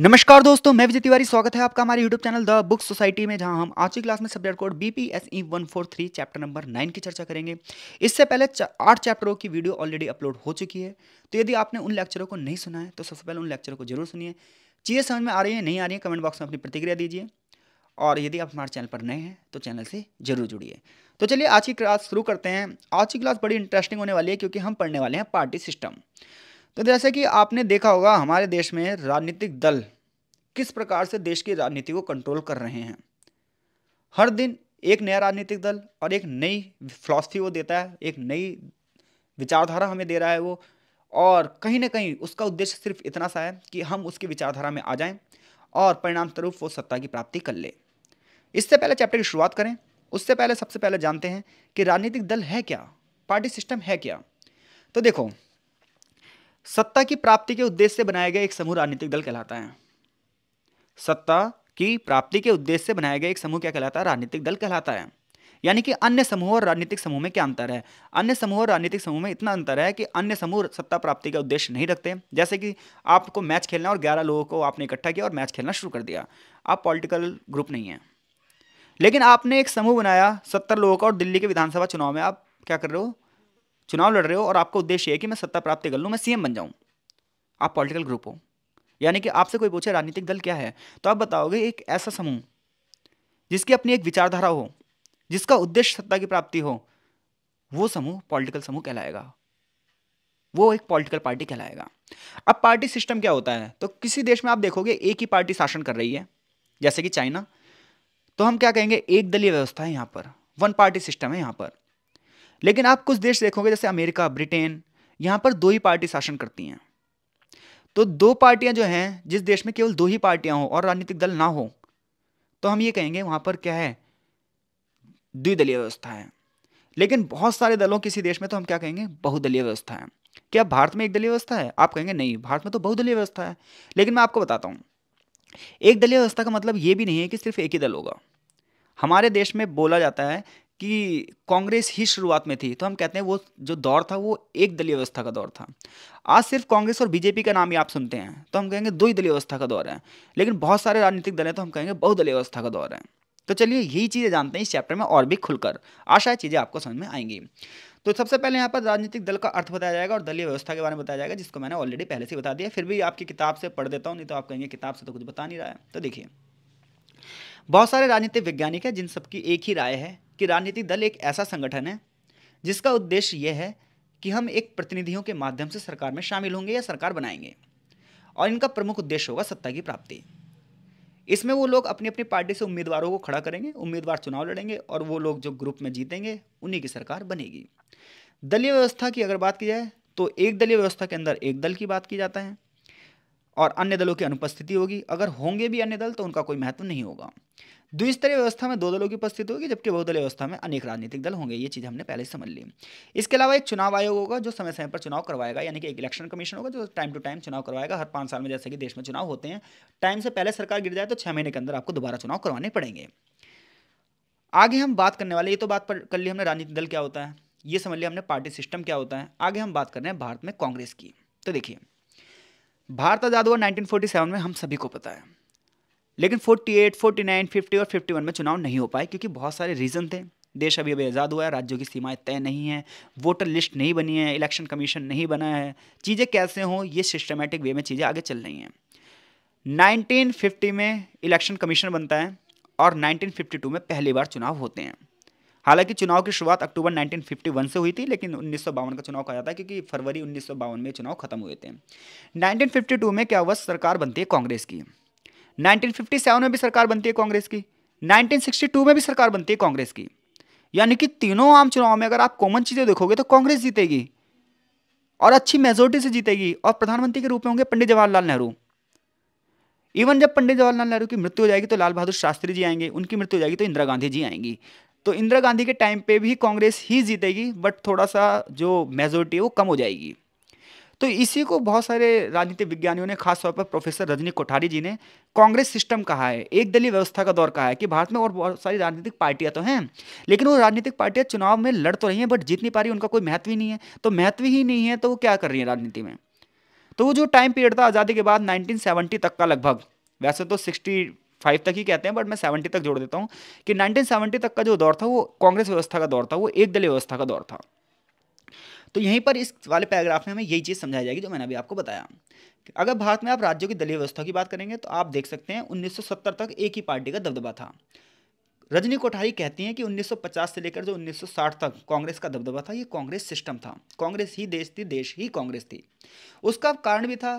नमस्कार दोस्तों मैं विजय तिवारी स्वागत है आपका हमारे YouTube channel the book society में जहां हम आज की क्लास में subject code B P S E one four three chapter number nine की चर्चा करेंगे इससे पहले आठ चैप्टरों की वीडियो ऑलरेडी अपलोड हो चुकी है तो यदि आपने उन लेक्चरों को नहीं सुना है तो सबसे पहले उन लेक्चरों को जरूर सुनिए चीज़ें समझ में आ रही है नहीं आ रही है कमेंट बॉक्स में अपनी प्रतिक्रिया दीजिए और यदि आप हमारे चैनल पर नए हैं तो चैनल से जरूर जुड़िए तो चलिए आज की क्लास शुरू करते हैं आज की क्लास बड़ी इंटरेस्टिंग होने वाली है क्योंकि हम पढ़ने वाले हैं पार्टी सिस्टम तो जैसे कि आपने देखा होगा हमारे देश में राजनीतिक दल किस प्रकार से देश की राजनीति को कंट्रोल कर रहे हैं हर दिन एक नया राजनीतिक दल और एक नई फिलॉसफी वो देता है एक नई विचारधारा हमें दे रहा है वो और कहीं ना कहीं उसका उद्देश्य सिर्फ इतना सा है कि हम उसकी विचारधारा में आ जाएं और परिणाम स्वरूप वो सत्ता की प्राप्ति कर ले इससे पहले चैप्टर की शुरुआत करें उससे पहले सबसे पहले जानते हैं कि राजनीतिक दल है क्या पार्टी सिस्टम है क्या तो देखो सत्ता की प्राप्ति के उद्देश्य से बनाया गया एक समूह राजनीतिक दल कहलाता है सत्ता की प्राप्ति के उद्देश्य से बनाया गया एक समूह क्या कहलाता है राजनीतिक दल कहलाता है यानी कि अन्य समूह और राजनीतिक समूह में क्या अंतर है अन्य समूह और राजनीतिक समूह में इतना अंतर है कि अन्य समूह सत्ता प्राप्ति का उद्देश्य नहीं रखते जैसे कि आपको मैच खेलना और ग्यारह लोगों को आपने इकट्ठा किया और मैच खेलना शुरू कर दिया आप पॉलिटिकल ग्रुप नहीं है लेकिन आपने एक समूह बनाया सत्तर लोगों का और दिल्ली के विधानसभा चुनाव में आप क्या कर रहे हो चुनाव लड़ रहे हो और आपका उद्देश्य है कि मैं सत्ता प्राप्ति कर लूँ मैं सीएम बन जाऊँ आप पॉलिटिकल ग्रुप हो यानी कि आपसे कोई पूछे राजनीतिक दल क्या है तो आप बताओगे एक ऐसा समूह जिसकी अपनी एक विचारधारा हो जिसका उद्देश्य सत्ता की प्राप्ति हो वो समूह पॉलिटिकल समूह कहलाएगा वो एक पॉलिटिकल पार्टी कहलाएगा अब पार्टी सिस्टम क्या होता है तो किसी देश में आप देखोगे एक ही पार्टी शासन कर रही है जैसे कि चाइना तो हम क्या कहेंगे एक दलीय व्यवस्था है यहाँ पर वन पार्टी सिस्टम है यहाँ पर लेकिन आप कुछ देश देखोगे जैसे अमेरिका ब्रिटेन यहाँ पर दो ही पार्टी शासन करती हैं तो दो पार्टियाँ जो हैं जिस देश में केवल दो ही पार्टियाँ हों और राजनीतिक दल ना हो तो हम ये कहेंगे वहाँ पर क्या है द्विदलीय व्यवस्था है लेकिन बहुत सारे दलों किसी देश में तो हम क्या कहेंगे बहुदलीय व्यवस्था है क्या भारत में एक दलीय व्यवस्था है आप कहेंगे नहीं भारत में तो बहुदलीय व्यवस्था है लेकिन मैं आपको बताता हूँ एक दलीय व्यवस्था का मतलब ये भी नहीं है कि सिर्फ एक ही दल होगा हमारे देश में बोला जाता है कि कांग्रेस ही शुरुआत में थी तो हम कहते हैं वो जो दौर था वो एक दलीय व्यवस्था का दौर था आज सिर्फ कांग्रेस और बीजेपी का नाम ही आप सुनते हैं तो हम कहेंगे दो ही दलीय व्यवस्था का दौर है लेकिन बहुत सारे राजनीतिक दल हैं तो हम कहेंगे बहुदलीय व्यवस्था का दौर है तो चलिए यही चीज़ें जानते हैं इस चैप्टर में और भी खुलकर आशा चीज़ें आपको समझ में आएंगी तो सबसे पहले यहाँ पर राजनीतिक दल का अर्थ बताया जाएगा और दलीय व्यवस्था के बारे में बताया जाएगा जिसको मैंने ऑलरेडी पहले से बता दिया फिर भी आपकी किताब से पढ़ देता हूँ नहीं तो आप कहेंगे किताब से तो कुछ बता नहीं रहा है तो देखिए बहुत सारे राजनीतिक वैज्ञानिक हैं जिन सबकी एक ही राय है कि राजनीतिक दल एक ऐसा संगठन है जिसका उद्देश्य यह है कि हम एक प्रतिनिधियों के माध्यम से सरकार में शामिल होंगे या सरकार बनाएंगे और इनका प्रमुख उद्देश्य होगा सत्ता की प्राप्ति इसमें वो लोग अपनी अपनी पार्टी से उम्मीदवारों को खड़ा करेंगे उम्मीदवार चुनाव लड़ेंगे और वो लोग जो ग्रुप में जीतेंगे उन्हीं की सरकार बनेगी दलीय व्यवस्था की अगर बात की जाए तो एक दलीय व्यवस्था के अंदर एक दल की बात की जाता है और अन्य दलों की अनुपस्थिति होगी अगर होंगे भी अन्य दल तो उनका कोई महत्व नहीं होगा द्विस्तरीय व्यवस्था में दो दलों की उपस्थिति होगी जबकि बहुदलीय व्यवस्था में अनेक राजनीतिक दल होंगे ये चीज़ हमने पहले समझ ली इसके अलावा एक चुनाव आयोग होगा जो समय समय पर चुनाव करवाएगा यानी कि एक इलेक्शन कमीशन होगा जो टाइम टू टाइम चुनाव करवाएगा हर पाँच साल में जैसे कि देश में चुनाव होते हैं टाइम से पहले सरकार गिर जाए तो छः महीने के अंदर आपको दोबारा चुनाव करवाने पड़ेंगे आगे हम बात करने वाले ये तो बात कर ली हमने राजनीतिक दल क्या होता है ये समझ लिया हमने पार्टी सिस्टम क्या होता है आगे हम बात कर रहे हैं भारत में कांग्रेस की तो देखिए भारत आज़ाद हुआ 1947 में हम सभी को पता है लेकिन 48, 49, 50 और 51 में चुनाव नहीं हो पाए क्योंकि बहुत सारे रीज़न थे देश अभी अभी आज़ाद हुआ है राज्यों की सीमाएं तय नहीं हैं वोटर लिस्ट नहीं बनी है इलेक्शन कमीशन नहीं बना है चीज़ें कैसे हों ये सिस्टमेटिक वे में चीज़ें आगे चल रही हैं 1950 में इलेक्शन कमीशन बनता है और 1952 में पहली बार चुनाव होते हैं हालांकि चुनाव की शुरुआत अक्टूबर 1951 से हुई थी लेकिन उन्नीस का चुनाव कहा जाता है क्योंकि फरवरी उन्नीस में चुनाव खत्म हुए थे नाइनटीन में क्या हुआ सरकार बनती है कांग्रेस की नाइनटीन में भी सरकार बनती है कांग्रेस की नाइनटीन में भी सरकार बनती है कांग्रेस की यानी कि तीनों आम चुनाव में अगर आप कॉमन चीज़ें देखोगे तो कांग्रेस जीतेगी और अच्छी मेजोरिटी से जीतेगी और प्रधानमंत्री के रूप में होंगे पंडित जवाहरलाल नेहरू इवन जब पंडित जवाहरलाल नेहरू की मृत्यु हो जाएगी तो लाल बहादुर शास्त्री जी आएंगे उनकी मृत्यु हो जाएगी तो इंदिरा गांधी जी आएंगी तो इंदिरा गांधी के टाइम पे भी कांग्रेस ही जीतेगी बट थोड़ा सा जो मेजोरिटी है वो कम हो जाएगी तो इसी को बहुत सारे राजनीतिक विज्ञानियों ने खासतौर पर प्रोफेसर रजनी कोठारी जी ने कांग्रेस सिस्टम कहा है एक दलीय व्यवस्था का दौर कहा है कि भारत में और बहुत सारी राजनीतिक पार्टियां तो हैं लेकिन वो राजनीतिक पार्टियां चुनाव में लड़ तो रही हैं बट जीत नहीं पा रही उनका कोई महत्व ही नहीं है तो महत्व ही नहीं है तो वो क्या कर रही है राजनीति में तो वो जो टाइम पीरियड था आज़ादी के बाद नाइनटीन तक का लगभग वैसे तो सिक्सटी फाइव तक ही कहते हैं बट मैं सेवेंटी तक जोड़ देता हूँ कि नाइनटीन सेवेंटी तक का जो दौर था वो कांग्रेस व्यवस्था का दौर था वो एक दलीय व्यवस्था का दौर था तो यहीं पर इस वाले पैराग्राफ में हमें यही चीज़ समझाई जाएगी जो मैंने अभी आपको बताया अगर भारत में आप राज्यों की दलीय व्यवस्था की बात करेंगे तो आप देख सकते हैं 1970 तक एक ही पार्टी का दबदबा था रजनी कोठारी कहती हैं कि 1950 से लेकर जो 1960 तक कांग्रेस का दबदबा था ये कांग्रेस सिस्टम था कांग्रेस ही देश थी देश ही कांग्रेस थी उसका कारण भी था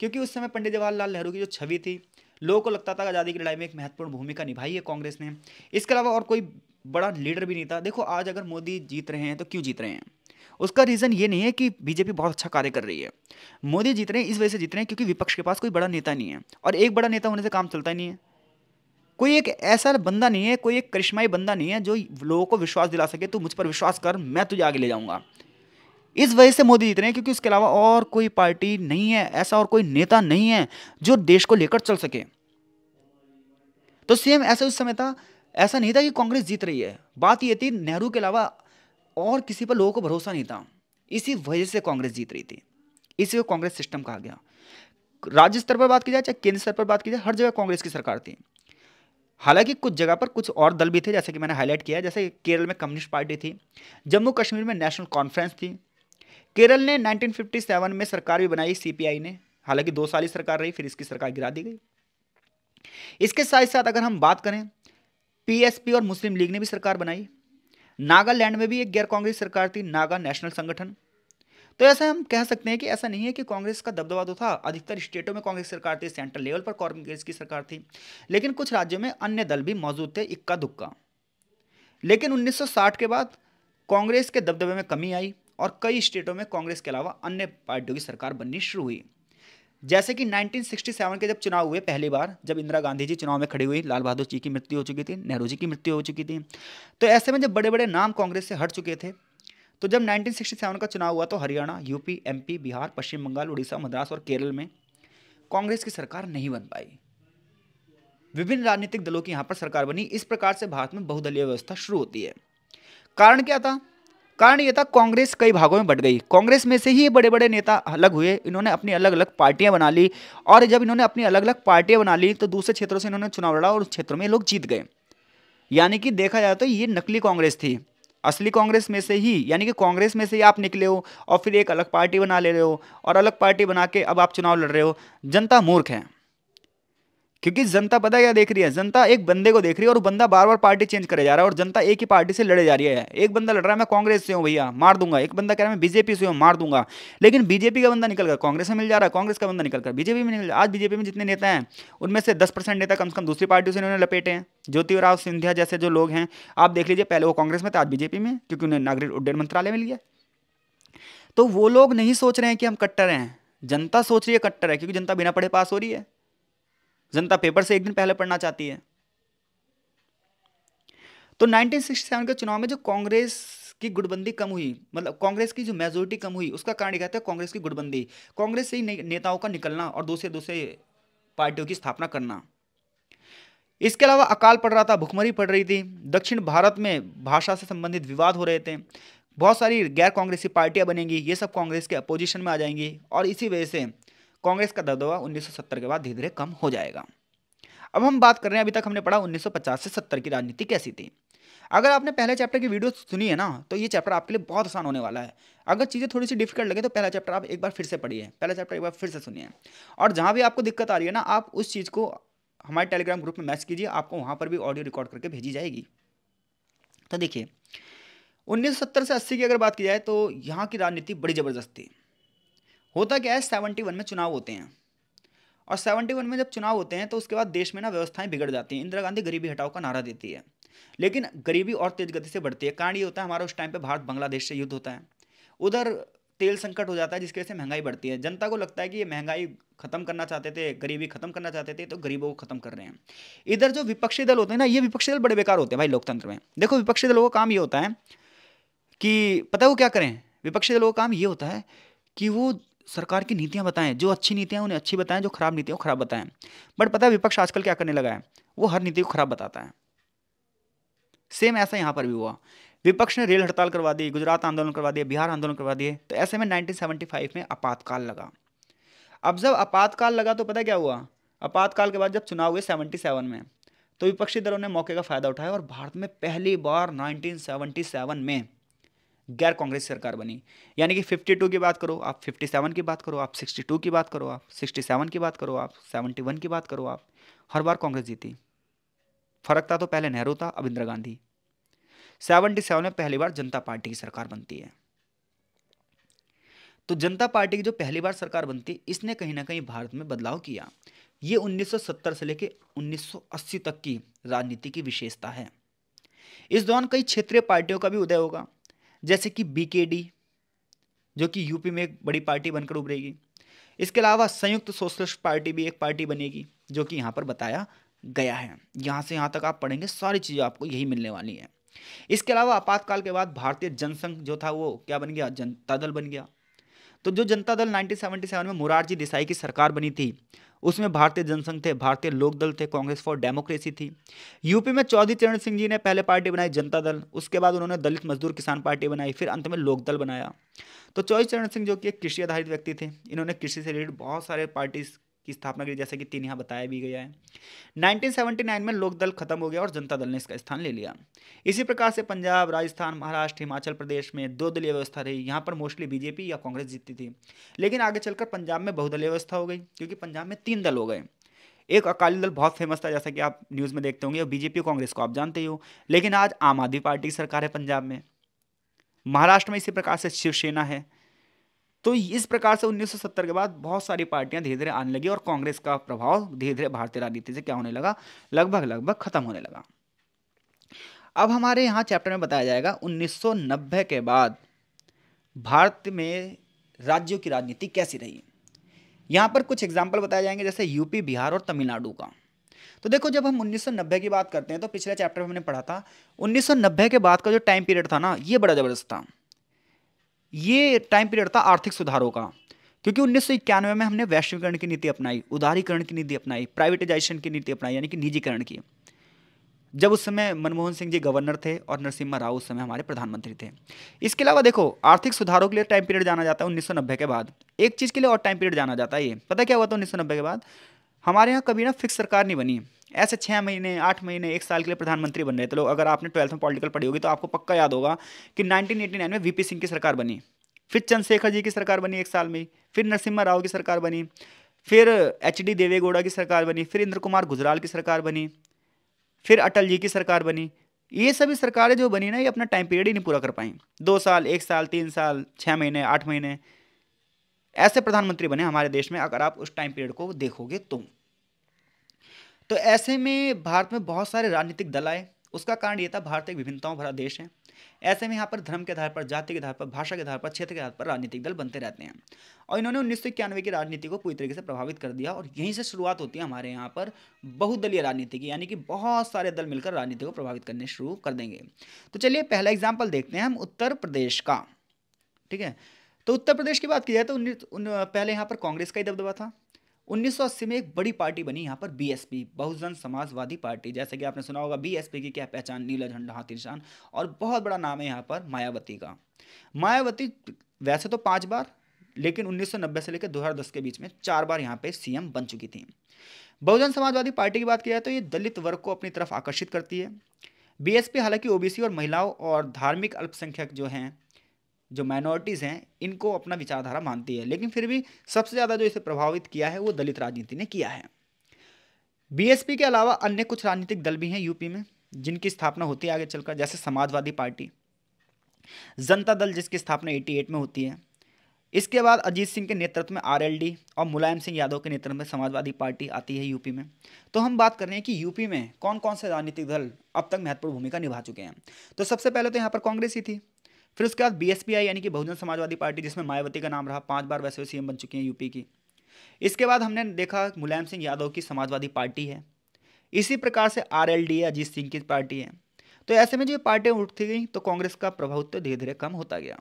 क्योंकि उस समय पंडित जवाहरलाल नेहरू की जो छवि थी लोगों को लगता था आज़ादी की लड़ाई में एक महत्वपूर्ण भूमिका निभाई है कांग्रेस ने इसके अलावा और कोई बड़ा लीडर भी नहीं था देखो आज अगर मोदी जीत रहे हैं तो क्यों जीत रहे हैं उसका रीज़न ये नहीं है कि बीजेपी बहुत अच्छा कार्य कर रही है मोदी जीत रहे हैं इस वजह से जीत रहे हैं क्योंकि विपक्ष के पास कोई बड़ा नेता नहीं है और एक बड़ा नेता होने से काम चलता नहीं है कोई एक ऐसा बंदा नहीं है कोई एक करिश्माई बंदा नहीं है जो लोगों को विश्वास दिला सके तू मुझ पर विश्वास कर मैं तुझे आगे ले जाऊंगा इस वजह से मोदी जीत रहे हैं क्योंकि उसके अलावा और कोई पार्टी नहीं है ऐसा और कोई नेता नहीं है जो देश को लेकर चल सके तो सेम ऐसा उस समय था ऐसा नहीं था कि कांग्रेस जीत रही है बात यह थी नेहरू के अलावा और किसी पर लोगों को भरोसा नहीं था इसी वजह से कांग्रेस जीत रही थी इसी को कांग्रेस सिस्टम कहा गया राज्य स्तर पर बात की जाए चाहे केंद्र स्तर पर बात की जाए हर जगह कांग्रेस की सरकार थी हालांकि कुछ जगह पर कुछ और दल भी थे जैसे कि मैंने हाईलाइट किया जैसे केरल में कम्युनिस्ट पार्टी थी जम्मू कश्मीर में नेशनल कॉन्फ्रेंस थी केरल ने 1957 में सरकार भी बनाई सीपीआई ने हालांकि दो साल ही सरकार रही फिर इसकी सरकार गिरा दी गई इसके साथ साथ अगर हम बात करें पीएसपी और मुस्लिम लीग ने भी सरकार बनाई नागालैंड में भी एक गैर कांग्रेस सरकार थी नागा नेशनल संगठन तो ऐसा हम कह सकते हैं कि ऐसा नहीं है कि कांग्रेस का दबदबा तो था अधिकतर स्टेटों में कांग्रेस सरकार थी सेंट्रल लेवल पर कांग्रेस की सरकार थी लेकिन कुछ राज्यों में अन्य दल भी मौजूद थे इक्का दुक्का लेकिन 1960 के बाद कांग्रेस के दबदबे में कमी आई और कई स्टेटों में कांग्रेस के अलावा अन्य पार्टियों की सरकार बननी शुरू हुई जैसे कि 1967 के जब चुनाव हुए पहली बार जब इंदिरा गांधी जी चुनाव में खड़ी हुई लाल बहादुर जी की मृत्यु हो चुकी थी नेहरू जी की मृत्यु हो चुकी थी तो ऐसे में जब बड़े बड़े नाम कांग्रेस से हट चुके थे तो जब 1967 का चुनाव हुआ तो हरियाणा यूपी एमपी बिहार पश्चिम बंगाल उड़ीसा मद्रास और केरल में कांग्रेस की सरकार नहीं बन पाई विभिन्न राजनीतिक दलों की यहाँ पर सरकार बनी इस प्रकार से भारत में बहुदलीय व्यवस्था शुरू होती है कारण क्या था कारण यह था कांग्रेस कई भागों में बट गई कांग्रेस में से ही बड़े बड़े नेता अलग हुए इन्होंने अपनी अलग अलग पार्टियां बना ली और जब इन्होंने अपनी अलग अलग पार्टियां बना ली तो दूसरे क्षेत्रों से इन्होंने चुनाव लड़ा और उस क्षेत्रों में लोग जीत गए यानी कि देखा जाए तो ये नकली कांग्रेस थी असली कांग्रेस में से ही यानी कि कांग्रेस में से ही आप निकले हो और फिर एक अलग पार्टी बना ले रहे हो और अलग पार्टी बना के अब आप चुनाव लड़ रहे हो जनता मूर्ख है क्योंकि जनता पता क्या देख रही है जनता एक बंदे को देख रही है और बंदा बार बार पार्टी चेंज करे जा रहा है और जनता एक ही पार्टी से लड़े जा रही है एक बंदा लड़ रहा है मैं कांग्रेस से हूँ भैया मार दूंगा एक बंदा कह रहा है मैं बीजेपी से हूँ मार दूंगा लेकिन बीजेपी का बंदा निकलकर कांग्रेस में मिल जा रहा है कांग्रेस का बंदा निकलकर बीजेपी में निकल आज बीजेपी में जितने नेता हैं उनमें से दस परसेंट नेता कम से कम दूसरी पार्टियों से उन्होंने लपेटे हैं ज्योतिराव सिंधिया जैसे जो लोग हैं आप देख लीजिए पहले वो कांग्रेस में था आज बीजेपी में क्योंकि उन्हें नागरिक उड्डयन मंत्रालय मिल गया तो वो लोग नहीं सोच रहे हैं कि हम कट्टर हैं जनता सोच रही है कट्टर है क्योंकि जनता बिना पढ़े पास हो रही है जनता पेपर से एक दिन पहले पढ़ना चाहती है तो 1967 के चुनाव में जो कांग्रेस की गुटबंदी कम हुई मतलब कांग्रेस की जो मेजोरिटी कम हुई उसका कारण कहते कहता है कांग्रेस की गुटबंदी कांग्रेस से ही ने, नेताओं का निकलना और दूसरे दूसरे पार्टियों की स्थापना करना इसके अलावा अकाल पड़ रहा था भुखमरी पड़ रही थी दक्षिण भारत में भाषा से संबंधित विवाद हो रहे थे बहुत सारी गैर कांग्रेसी पार्टियां बनेंगी ये सब कांग्रेस के अपोजिशन में आ जाएंगी और इसी वजह से कांग्रेस का दबदबा 1970 के बाद धीरे धीरे कम हो जाएगा अब हम बात कर रहे हैं अभी तक हमने पढ़ा 1950 से 70 की राजनीति कैसी थी अगर आपने पहले चैप्टर की वीडियो सुनी है ना तो ये चैप्टर आपके लिए बहुत आसान होने वाला है अगर चीज़ें थोड़ी सी डिफिकल्ट लगे तो पहला चैप्टर आप एक बार फिर से पढ़िए पहला चैप्टर एक बार फिर से सुनिए और जहाँ भी आपको दिक्कत आ रही है ना आप उस चीज़ को हमारे टेलीग्राम ग्रुप में मैच कीजिए आपको वहाँ पर भी ऑडियो रिकॉर्ड करके भेजी जाएगी तो देखिए 1970 से 80 की अगर बात की जाए तो यहाँ की राजनीति बड़ी ज़बरदस्त थी होता क्या है सेवेंटी वन में चुनाव होते हैं और सेवनटी वन में जब चुनाव होते हैं तो उसके बाद देश में ना व्यवस्थाएं बिगड़ जाती हैं इंदिरा गांधी गरीबी हटाओ का नारा देती है लेकिन गरीबी और तेज गति से बढ़ती है कारण ये होता है हमारा उस टाइम पे भारत बांग्लादेश से युद्ध होता है उधर तेल संकट हो जाता है जिसकी वजह से महंगाई बढ़ती है जनता को लगता है कि ये महंगाई खत्म करना चाहते थे गरीबी खत्म करना चाहते थे तो गरीबों को खत्म कर रहे हैं इधर जो विपक्षी दल होते हैं ना ये विपक्षी दल बड़े बेकार होते हैं भाई लोकतंत्र में देखो विपक्षी दलों का काम ये होता है कि पता है वो क्या करें विपक्षी दलों का काम ये होता है कि वो सरकार की नीतियाँ बताएं जो अच्छी नीतियाँ उन्हें अच्छी बताएं जो खराब नीतियाँ खराब बताएं बट पता है विपक्ष आजकल क्या करने लगा है वो हर नीति को खराब बताता है सेम ऐसा यहाँ पर भी हुआ विपक्ष ने रेल हड़ताल करवा दी गुजरात आंदोलन करवा दिया बिहार आंदोलन करवा दिए तो ऐसे में 1975 में आपातकाल लगा अब जब आपातकाल लगा तो पता क्या हुआ आपातकाल के बाद जब चुनाव हुए 77 में तो विपक्षी दलों ने मौके का फ़ायदा उठाया और भारत में पहली बार 1977 में गैर कांग्रेस सरकार बनी यानी कि 52 की बात करो आप 57 की बात करो आप 62 की बात करो आप 67 की बात करो आप 71 की बात करो आप हर बार कांग्रेस जीती फर्क था तो पहले नेहरू था अब इंदिरा गांधी 77 में पहली बार जनता पार्टी की सरकार बनती है तो जनता पार्टी की जो पहली बार सरकार बनती इसने कहीं ना कहीं भारत में बदलाव किया ये 1970 से लेकर 1980 तक की राजनीति की विशेषता है इस दौरान कई क्षेत्रीय पार्टियों का भी उदय होगा जैसे कि बीकेडी जो कि यूपी में एक बड़ी पार्टी बनकर उभरेगी इसके अलावा संयुक्त सोशलिस्ट पार्टी भी एक पार्टी बनेगी जो कि यहाँ पर बताया गया है यहाँ से यहाँ तक आप पढ़ेंगे सारी चीज़ें आपको यही मिलने वाली हैं इसके अलावा आपातकाल के बाद भारतीय जनसंघ जो था वो क्या बन गया जनता दल बन गया तो जो जनता दल 1977 में मुरारजी देसाई की सरकार बनी थी उसमें भारतीय जनसंघ थे भारतीय लोकदल थे कांग्रेस फॉर डेमोक्रेसी थी यूपी में चौधरी चरण सिंह जी ने पहले पार्टी बनाई जनता दल उसके बाद उन्होंने दलित मजदूर किसान पार्टी बनाई फिर अंत में लोकदल बनाया तो चौधरी चरण सिंह जो कि एक कृषि आधारित व्यक्ति थे इन्होंने कृषि से रिलेटेड बहुत सारे पार्टीज की स्थापना की जैसे कि तीन यहाँ बताया भी गया है 1979 में लोकदल खत्म हो गया और जनता दल ने इसका स्थान ले लिया इसी प्रकार से पंजाब राजस्थान महाराष्ट्र हिमाचल प्रदेश में दो दलीय व्यवस्था रही यहाँ पर मोस्टली बीजेपी या कांग्रेस जीतती थी लेकिन आगे चलकर पंजाब में बहुदलीय व्यवस्था हो गई क्योंकि पंजाब में तीन दल हो गए एक अकाली दल बहुत फेमस था जैसा कि आप न्यूज़ में देखते होंगे बीजेपी कांग्रेस को आप जानते ही हो लेकिन आज आम आदमी पार्टी की सरकार है पंजाब में महाराष्ट्र में इसी प्रकार से शिवसेना है तो इस प्रकार से 1970 के बाद बहुत सारी पार्टियां धीरे धीरे आने लगी और कांग्रेस का प्रभाव धीरे धीरे भारतीय राजनीति से क्या होने लगा लगभग लगभग खत्म होने लगा अब हमारे यहाँ चैप्टर में बताया जाएगा उन्नीस के बाद भारत में राज्यों की राजनीति कैसी रही यहाँ पर कुछ एग्जाम्पल बताए जाएंगे जैसे यूपी बिहार और तमिलनाडु का तो देखो जब हम 1990 की बात करते हैं तो पिछले चैप्टर में हमने पढ़ा था 1990 के बाद का जो टाइम पीरियड था ना ये बड़ा ज़बरदस्त था ये टाइम पीरियड था आर्थिक सुधारों का क्योंकि उन्नीस सौ इक्यानवे में हमने वैश्वीकरण की नीति अपनाई उदारीकरण की नीति अपनाई प्राइवेटाइजेशन की नीति अपनाई यानी कि निजीकरण की जब उस समय मनमोहन सिंह जी गवर्नर थे और नरसिम्हा राव उस समय हमारे प्रधानमंत्री थे इसके अलावा देखो आर्थिक सुधारों के लिए टाइम पीरियड जाना जाता है उन्नीस के बाद एक चीज़ के लिए और टाइम पीरियड जाना जाता है ये पता क्या हुआ था उन्नीस के बाद हमारे यहाँ कभी ना फिक्स सरकार नहीं बनी ऐसे छः महीने आठ महीने एक साल के लिए प्रधानमंत्री बन रहे थे लोग तो अगर आपने ट्वेल्थ में पॉलिटिकल पढ़ी होगी तो आपको पक्का याद होगा कि 1989 में वीपी सिंह की सरकार बनी फिर चंद्रशेखर जी की सरकार बनी एक साल में फिर नरसिम्हा राव की सरकार बनी फिर एच डी देवेगौड़ा की सरकार बनी फिर इंद्र कुमार गुजराल की सरकार बनी फिर अटल जी की सरकार बनी ये सभी सरकारें जो बनी ना ये अपना टाइम पीरियड ही नहीं पूरा कर पाई दो साल एक साल तीन साल छः महीने आठ महीने ऐसे प्रधानमंत्री बने हमारे देश में अगर आप उस टाइम पीरियड को देखोगे तो तो ऐसे में भारत में बहुत सारे राजनीतिक दल आए उसका कारण ये था भारत एक विभिन्नताओं भरा देश है ऐसे में यहाँ पर धर्म के आधार पर जाति के आधार पर भाषा के आधार पर क्षेत्र के आधार पर राजनीतिक दल बनते रहते हैं और इन्होंने उन्नीस की राजनीति को पूरी तरीके से प्रभावित कर दिया और यहीं से शुरुआत होती है हमारे यहाँ पर बहुदलीय राजनीति की यानी कि बहुत सारे दल मिलकर राजनीति को प्रभावित करने शुरू कर देंगे तो चलिए पहला एग्जाम्पल देखते हैं हम उत्तर प्रदेश का ठीक है तो उत्तर प्रदेश की बात की जाए तो पहले यहाँ पर कांग्रेस का ही दबदबा था 1980 में एक बड़ी पार्टी बनी यहाँ पर बीएसपी बहुजन समाजवादी पार्टी जैसे कि आपने सुना होगा बीएसपी की क्या पहचान नीला झंडा हाथी निशान और बहुत बड़ा नाम है यहाँ पर मायावती का मायावती वैसे तो पांच बार लेकिन 1990 से लेकर 2010 के बीच में चार बार यहाँ पे सीएम बन चुकी थी बहुजन समाजवादी पार्टी की बात की जाए तो ये दलित वर्ग को अपनी तरफ आकर्षित करती है बीएसपी हालांकि ओबीसी और महिलाओं और धार्मिक अल्पसंख्यक जो हैं जो माइनॉरिटीज़ हैं इनको अपना विचारधारा मानती है लेकिन फिर भी सबसे ज़्यादा जो इसे प्रभावित किया है वो दलित राजनीति ने किया है बीएसपी के अलावा अन्य कुछ राजनीतिक दल भी हैं यूपी में जिनकी स्थापना होती है आगे चलकर जैसे समाजवादी पार्टी जनता दल जिसकी स्थापना एटी में होती है इसके बाद अजीत सिंह के नेतृत्व में आरएलडी और मुलायम सिंह यादव के नेतृत्व में समाजवादी पार्टी आती है यूपी में तो हम बात कर रहे हैं कि यूपी में कौन कौन से राजनीतिक दल अब तक महत्वपूर्ण भूमिका निभा चुके हैं तो सबसे पहले तो यहाँ पर कांग्रेस ही थी फिर उसके बाद बीएसपी आई यानी कि बहुजन समाजवादी पार्टी जिसमें मायावती का नाम रहा पांच बार वैसे सीएम बन चुकी हैं यूपी की इसके बाद हमने देखा मुलायम सिंह यादव की समाजवादी पार्टी है इसी प्रकार से R L D Ajit Singh की पार्टी है तो ऐसे में जो ये पार्टियाँ उठती गई तो कांग्रेस का प्रभावित्व धीरे धीरे कम होता गया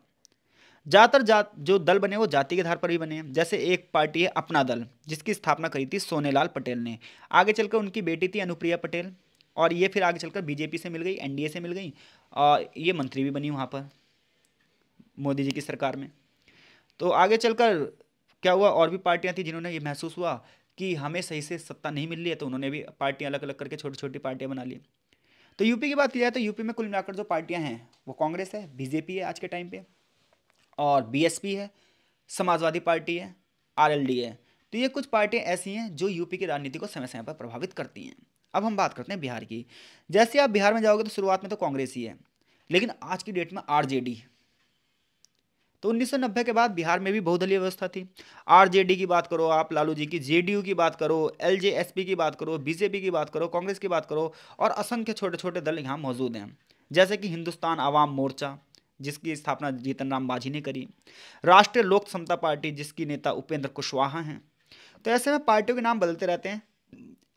ज़्यादातर जात जो दल बने वो जाति के आधार पर ही बने जैसे एक पार्टी है अपना दल जिसकी स्थापना करी थी सोनेलाल पटेल ने आगे चलकर उनकी बेटी थी अनुप्रिया पटेल और ये फिर आगे चलकर बीजेपी से मिल गई एनडीए से मिल गई और ये मंत्री भी बनी वहाँ पर मोदी जी की सरकार में तो आगे चलकर क्या हुआ और भी पार्टियां थी जिन्होंने ये महसूस हुआ कि हमें सही से सत्ता नहीं मिल रही है तो उन्होंने भी पार्टियां अलग अलग करके छोटी छोटी पार्टियां बना ली तो यूपी की बात की जाए तो यूपी में कुल मिलाकर जो पार्टियां हैं वो कांग्रेस है बीजेपी है आज के टाइम पे और बीएसपी है समाजवादी पार्टी है आरएलडी है तो ये कुछ पार्टियां ऐसी हैं जो यूपी की राजनीति को समय समय पर प्रभावित करती हैं अब हम बात करते हैं बिहार की जैसे आप बिहार में जाओगे तो शुरुआत में तो कांग्रेस ही है लेकिन आज की डेट में आर तो 1990 के बाद बिहार में भी बहुदलीय व्यवस्था थी आरजेडी की बात करो आप लालू जी की जेडीयू की बात करो एलजेएसपी की बात करो बीजेपी की बात करो कांग्रेस की बात करो और असंख्य छोटे छोटे दल यहाँ मौजूद हैं जैसे कि हिंदुस्तान आवाम मोर्चा जिसकी स्थापना जीतन राम बाझी ने करी राष्ट्रीय लोक समता पार्टी जिसकी नेता उपेंद्र कुशवाहा हैं तो ऐसे में पार्टियों के नाम बदलते रहते हैं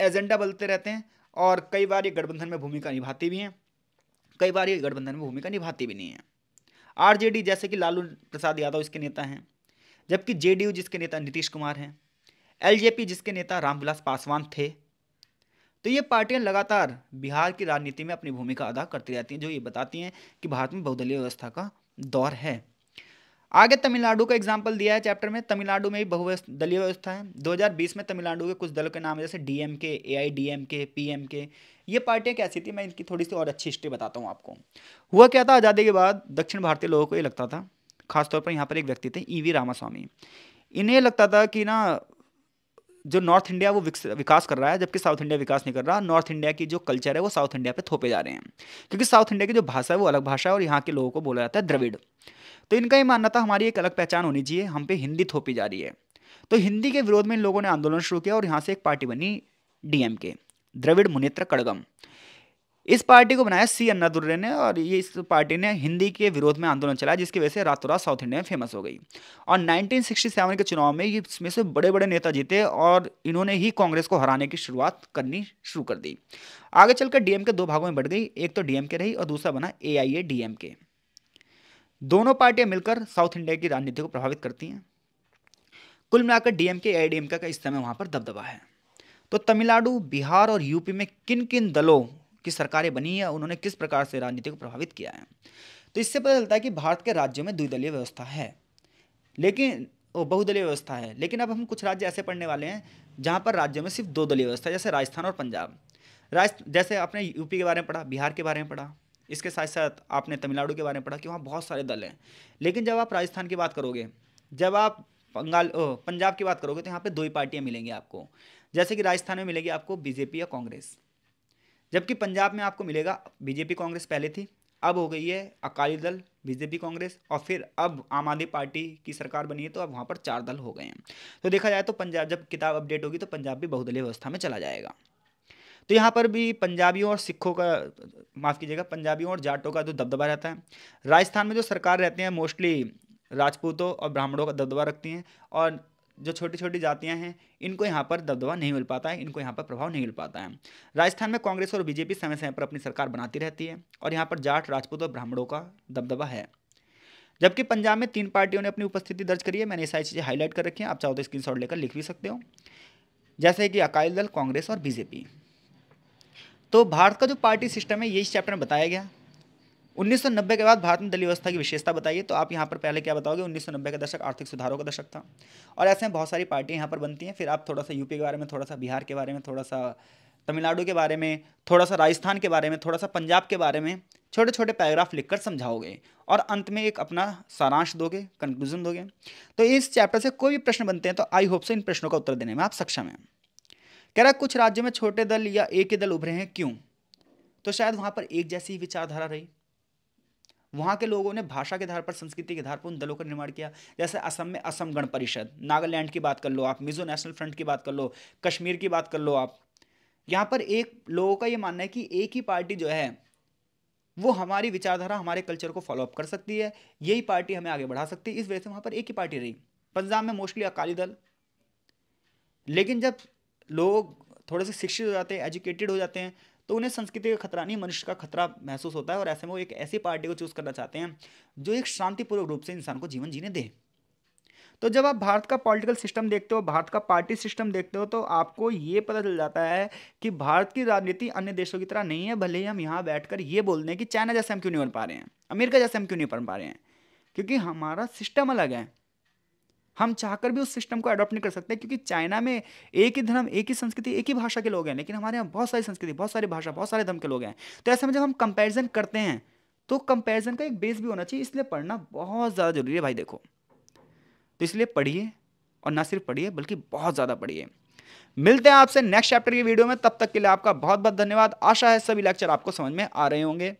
एजेंडा बदलते रहते हैं और कई बार ये गठबंधन में भूमिका निभाती भी हैं कई बार ये गठबंधन में भूमिका निभाती भी नहीं है आरजेडी जैसे कि लालू प्रसाद यादव इसके नेता हैं जबकि जेडीयू जिसके नेता नीतीश कुमार हैं एलजेपी जिसके नेता रामविलास पासवान थे तो ये पार्टियां लगातार बिहार की राजनीति में अपनी भूमिका अदा करती रहती हैं जो ये बताती हैं कि भारत में बहुदलीय व्यवस्था का दौर है आगे तमिलनाडु का एग्जाम्पल दिया है चैप्टर में तमिलनाडु में भी बहु दलीय व्यवस्था है 2020 में तमिलनाडु के कुछ दलों के नाम जैसे डीएमके एआईडीएमके पीएमके ये पार्टियाँ कैसी थी मैं इनकी थोड़ी सी और अच्छी हिस्ट्री बताता हूँ आपको हुआ क्या था आज़ादी के बाद दक्षिण भारतीय लोगों को ये लगता था खासतौर पर यहाँ पर एक व्यक्ति थे ई e वी रामास्वामी इन्हें लगता था कि ना जो नॉर्थ इंडिया वो विकास कर रहा है जबकि साउथ इंडिया विकास नहीं कर रहा नॉर्थ इंडिया की जो कल्चर है वो साउथ इंडिया पे थोपे जा रहे हैं क्योंकि साउथ इंडिया की जो भाषा है वो अलग भाषा है और यहाँ के लोगों को बोला जाता है द्रविड़ तो इनका ये मानना था हमारी एक अलग पहचान होनी चाहिए हम पे हिंदी थोपी जा रही है तो हिंदी के विरोध में इन लोगों ने आंदोलन शुरू किया और यहाँ से एक पार्टी बनी के द्रविड़ मुनेत्र कड़गम इस पार्टी को बनाया सी अन्नादुर्रे ने और ये इस पार्टी ने हिंदी के विरोध में आंदोलन चलाया जिसकी वजह से रातों रात साउथ इंडिया में फेमस हो गई और 1967 के चुनाव में इसमें से बड़े बड़े नेता जीते और इन्होंने ही कांग्रेस को हराने की शुरुआत करनी शुरू कर दी आगे चलकर डीएम के दो भागों में बढ़ गई एक तो डीएम रही और दूसरा बना ए आई दोनों पार्टियां मिलकर साउथ इंडिया की राजनीति को प्रभावित करती हैं कुल मिलाकर डीएमके ए का इस समय वहां पर दबदबा है तो तमिलनाडु बिहार और यूपी में किन किन दलों कि सरकारें बनी है उन्होंने किस प्रकार से राजनीति को प्रभावित किया है तो इससे पता चलता है कि भारत के राज्यों में द्विदलीय व्यवस्था है लेकिन वो बहुदलीय व्यवस्था है लेकिन अब हम कुछ राज्य ऐसे पढ़ने वाले हैं जहाँ पर राज्यों में सिर्फ दो दलीय व्यवस्था जैसे राजस्थान और पंजाब राज जैसे आपने यूपी के बारे में पढ़ा बिहार के बारे में पढ़ा इसके साथ साथ आपने तमिलनाडु के बारे में पढ़ा कि वहाँ बहुत सारे दल हैं लेकिन जब आप राजस्थान की बात करोगे जब आप बंगाल पंजाब की बात करोगे तो यहाँ पे दो ही पार्टियाँ मिलेंगी आपको जैसे कि राजस्थान में मिलेगी आपको बीजेपी या कांग्रेस जबकि पंजाब में आपको मिलेगा बीजेपी कांग्रेस पहले थी अब हो गई है अकाली दल बीजेपी कांग्रेस और फिर अब आम आदमी पार्टी की सरकार बनी है तो अब वहाँ पर चार दल हो गए हैं तो देखा जाए तो पंजाब जब किताब अपडेट होगी तो पंजाब भी बहुदलीय व्यवस्था में चला जाएगा तो यहाँ पर भी पंजाबियों और सिखों का माफ़ कीजिएगा पंजाबियों और जाटों का जो दबदबा रहता है राजस्थान में जो सरकार रहती है मोस्टली राजपूतों और ब्राह्मणों का दबदबा रखती हैं और जो छोटी छोटी जातियां हैं इनको यहाँ पर दबदबा नहीं मिल पाता है इनको यहाँ पर प्रभाव नहीं मिल पाता है राजस्थान में कांग्रेस और बीजेपी समय समय पर अपनी सरकार बनाती रहती है और यहाँ पर जाट राजपूत और ब्राह्मणों का दबदबा है जबकि पंजाब में तीन पार्टियों ने अपनी उपस्थिति दर्ज करी है मैंने सारी चीज़ें हाईलाइट कर रखी हैं आप चाहो तो स्क्रीन लेकर लिख भी सकते हो जैसे कि अकाली दल कांग्रेस और बीजेपी तो भारत का जो पार्टी सिस्टम है यही इस चैप्टर में बताया गया 1990 के बाद भारत में दलित व्यवस्था की विशेषता बताइए तो आप यहाँ पर पहले क्या बताओगे 1990 का दशक आर्थिक सुधारों का दशक था और ऐसे में बहुत सारी पार्टियाँ यहाँ पर बनती हैं फिर आप थोड़ा सा यूपी के बारे में थोड़ा सा बिहार के बारे में थोड़ा सा तमिलनाडु के बारे में थोड़ा सा राजस्थान के बारे में थोड़ा सा पंजाब के बारे में छोटे छोटे पैराग्राफ लिखकर समझाओगे और अंत में एक अपना सारांश दोगे कंक्लूजन दोगे तो इस चैप्टर से कोई भी प्रश्न बनते हैं तो आई होप से इन प्रश्नों का उत्तर देने में आप सक्षम हैं कह रहा कुछ राज्यों में छोटे दल या एक ही दल उभरे हैं क्यों तो शायद वहाँ पर एक जैसी विचारधारा रही वहाँ के लोगों ने भाषा के आधार पर संस्कृति के आधार पर उन दलों का निर्माण किया जैसे असम में असम गण परिषद नागालैंड की बात कर लो आप मिजो नेशनल फ्रंट की बात कर लो कश्मीर की बात कर लो आप यहाँ पर एक लोगों का ये मानना है कि एक ही पार्टी जो है वो हमारी विचारधारा हमारे कल्चर को फॉलोअप कर सकती है यही पार्टी हमें आगे बढ़ा सकती है इस वजह से वहाँ पर एक ही पार्टी रही पंजाब में मोस्टली अकाली दल लेकिन जब लोग थोड़े से शिक्षित हो जाते हैं एजुकेटेड हो जाते हैं तो उन्हें संस्कृति का खतरा नहीं मनुष्य का खतरा महसूस होता है और ऐसे में वो एक ऐसी पार्टी को चूज़ करना चाहते हैं जो एक शांतिपूर्वक रूप से इंसान को जीवन जीने दे तो जब आप भारत का पॉलिटिकल सिस्टम देखते हो भारत का पार्टी सिस्टम देखते हो तो आपको ये पता चल जाता है कि भारत की राजनीति अन्य देशों की तरह नहीं है भले ही हम यहाँ बैठकर ये बोल दें कि चाइना जैसे हम क्यों नहीं बन पा रहे हैं अमेरिका जैसे हम क्यों नहीं बन पा रहे हैं क्योंकि हमारा सिस्टम अलग है हम चाहकर भी उस सिस्टम को अडॉप्ट नहीं कर सकते क्योंकि चाइना में एक ही धर्म एक ही संस्कृति एक ही भाषा के लोग हैं लेकिन हमारे यहाँ बहुत सारी संस्कृति बहुत सारी भाषा बहुत सारे धर्म के लोग हैं तो ऐसे में जब हम कंपेरिजन करते हैं तो कंपेरिजन का एक बेस भी होना चाहिए इसलिए पढ़ना बहुत ज़्यादा जरूरी है भाई देखो तो इसलिए पढ़िए और ना सिर्फ पढ़िए बल्कि बहुत ज़्यादा पढ़िए मिलते हैं आपसे नेक्स्ट चैप्टर की वीडियो में तब तक के लिए आपका बहुत बहुत धन्यवाद आशा है सभी लेक्चर आपको समझ में आ रहे होंगे